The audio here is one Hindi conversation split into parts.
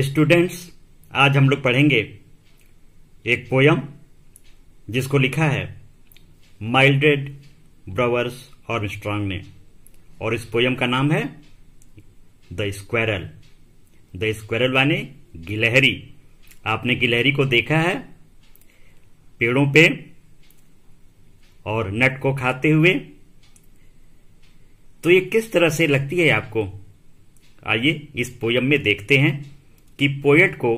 स्टूडेंट्स आज हम लोग पढ़ेंगे एक पोयम जिसको लिखा है माइल्डेड ब्रवर्स और स्ट्रांग ने और इस पोयम का नाम है द स्क्वेरल द स्क्वेरल वाने गिलहरी आपने गिलहरी को देखा है पेड़ों पे और नट को खाते हुए तो ये किस तरह से लगती है आपको आइए इस पोयम में देखते हैं कि पोएट को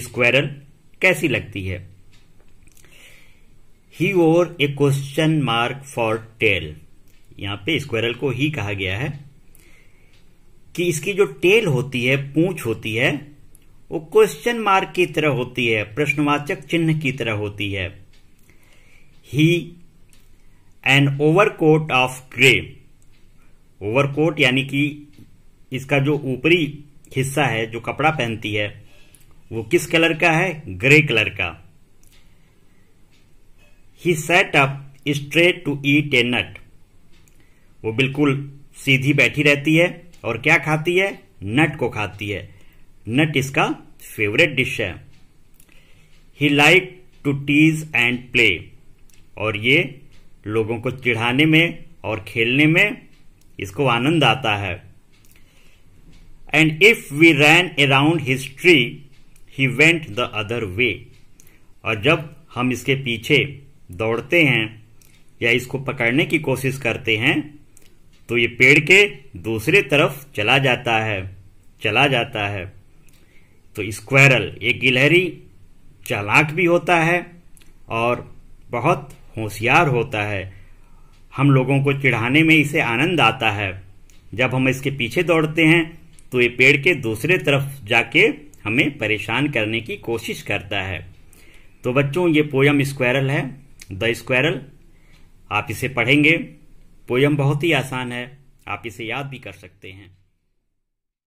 स्क्वेरल कैसी लगती है he wore a question mark for tail यहां पे स्क्वेरल को ही कहा गया है कि इसकी जो टेल होती है पूंछ होती है वो क्वेश्चन मार्क की तरह होती है प्रश्नवाचक चिन्ह की तरह होती है he an overcoat of grey overcoat यानी कि इसका जो ऊपरी हिस्सा है जो कपड़ा पहनती है वो किस कलर का है ग्रे कलर का he sat up straight to eat a nut वो बिल्कुल सीधी बैठी रहती है और क्या खाती है नट को खाती है नट इसका फेवरेट डिश है he like to tease and play और ये लोगों को चिढ़ाने में और खेलने में इसको आनंद आता है and if we ran around his tree he went the other way और जब हम इसके पीछे दौड़ते हैं या इसको पकड़ने की कोशिश करते हैं तो ये पेड़ के दूसरे तरफ चला जाता है चला जाता है तो स्क्वायरल ये गिलहरी चालाक भी होता है और बहुत होशियार होता है हम लोगों को चिढ़ाने में इसे आनंद आता है जब हम इसके पीछे दौड़ते हैं तो ये पेड़ के दूसरे तरफ जाके हमें परेशान करने की कोशिश करता है तो बच्चों ये पोयम स्क्वायरल है द स्क्वायरल आप इसे पढ़ेंगे पोयम बहुत ही आसान है आप इसे याद भी कर सकते हैं